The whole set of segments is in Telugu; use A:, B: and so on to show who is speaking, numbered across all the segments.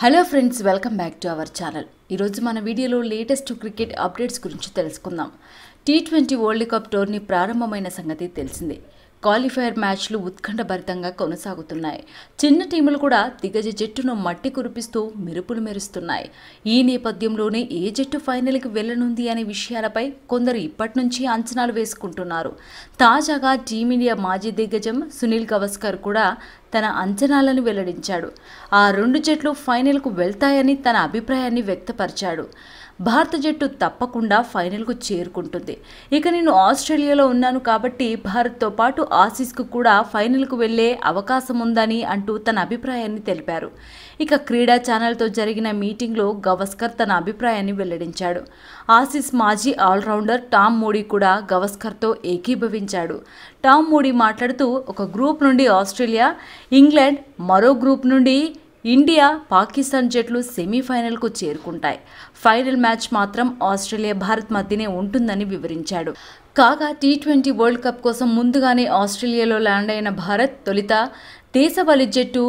A: hello friends welcome back to our channel ఈరోజు మన వీడియోలో లేటెస్ట్ క్రికెట్ అప్డేట్స్ గురించి తెలుసుకుందాం T twenty world cup tourney ప్రారంభమైన సంగతి తెలిసిందే క్వాలిఫైయర్ మ్యాచ్లు ఉత్కంఠభరితంగా కొనసాగుతున్నాయి చిన్న టీములు కూడా దిగజ జట్టును మట్టి కురిపిస్తూ మెరుపులు మెరుస్తున్నాయి ఈ నేపథ్యంలోనే ఏ జట్టు ఫైనల్కి వెళ్లనుంది అనే విషయాలపై కొందరు ఇప్పటి నుంచి అంచనాలు వేసుకుంటున్నారు తాజాగా టీమిండియా మాజీ దిగ్గజం సునీల్ గవస్కర్ కూడా తన అంచనాలను వెల్లడించాడు ఆ రెండు జట్లు ఫైనల్కు వెళ్తాయని తన అభిప్రాయాన్ని వ్యక్తపరిచాడు భారత జట్టు తప్పకుండా ఫైనల్కు చేరుకుంటుంది ఇక నేను ఆస్ట్రేలియాలో ఉన్నాను కాబట్టి భారత్తో పాటు ఆసీస్కు కూడా ఫైనల్కు వెళ్లే అవకాశం ఉందని అంటూ తన అభిప్రాయాన్ని తెలిపారు ఇక క్రీడా ఛానల్తో జరిగిన మీటింగ్లో గవస్కర్ తన అభిప్రాయాన్ని వెల్లడించాడు ఆసీస్ మాజీ ఆల్రౌండర్ టామ్ మోడీ కూడా గవస్కర్తో ఏకీభవించాడు టామ్ మోడీ మాట్లాడుతూ ఒక గ్రూప్ నుండి ఆస్ట్రేలియా ఇంగ్లాండ్ మరో గ్రూప్ నుండి ఇండియా పాకిస్తాన్ జట్లు సెమీఫైనల్కు చేరుకుంటాయి ఫైనల్ మ్యాచ్ మాత్రం ఆస్ట్రేలియా భారత్ మధ్యనే ఉంటుందని వివరించాడు కాగా టీ ట్వంటీ వరల్డ్ కప్ కోసం ముందుగానే ఆస్ట్రేలియాలో ల్యాండ్ అయిన భారత్ తొలిత దేశవలి జట్టు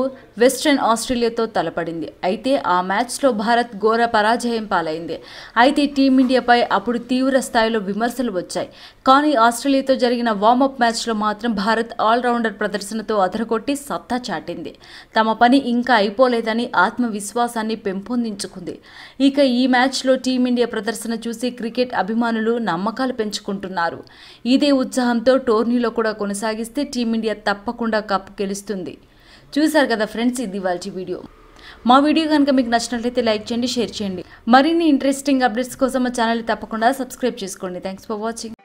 A: వెస్ట్రన్ ఆస్ట్రేలియాతో తలపడింది అయితే ఆ మ్యాచ్లో భారత్ ఘోర పరాజయం పాలైంది అయితే టీమిండియాపై అప్పుడు తీవ్ర స్థాయిలో విమర్శలు వచ్చాయి కానీ ఆస్ట్రేలియాతో జరిగిన వార్మప్ మ్యాచ్లో మాత్రం భారత్ ఆల్రౌండర్ ప్రదర్శనతో అదరగొట్టి సత్తా చాటింది తమ పని ఇంకా అయిపోలేదని ఆత్మవిశ్వాసాన్ని పెంపొందించుకుంది ఇక ఈ మ్యాచ్లో టీమిండియా ప్రదర్శన చూసి క్రికెట్ అభిమానులు నమ్మకాలు పెంచుకుంటున్నారు ఇదే ఉత్సాహంతో టోర్నీలో కూడా కొనసాగిస్తే టీమిండియా తప్పకుండా కప్ గెలుస్తుంది చూశారు కదా ఫ్రెండ్స్ ఇది వాళ్ళ వీడియో మా వీడియో కనుక మీకు నచ్చినట్లయితే లైక్ చేయండి షేర్ చేయండి మరిన్ని ఇంట్రెస్టింగ్ అప్డేట్స్ కోసం మా ఛానల్ తప్పకుండా సబ్స్క్రైబ్ చేసుకోండి థ్యాంక్స్ ఫర్ వాచింగ్